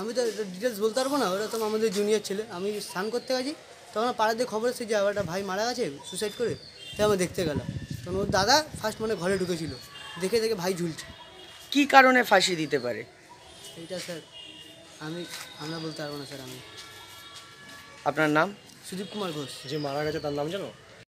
আমি তো ডিটেলস বলতে পারবো না ওরা তো আমাদের জুনিয়র ছেলে আমি স্নান করতে গেছি তখন দিয়ে খবর এসেছে যে একটা ভাই মারা গেছে সুসাইড করে তাই আমার দেখতে গেলাম তখন ওর দাদা ফার্স্ট মানে ঘরে ঢুকেছিল দেখে দেখে ভাই ঝুলছে কি কারণে ফাঁসি দিতে পারে এটা স্যার আমি আমরা বলতে পারবো না স্যার আমি আপনার নাম সুদীপ কুমার ঘোষ যে মারা গেছে তার নাম জানো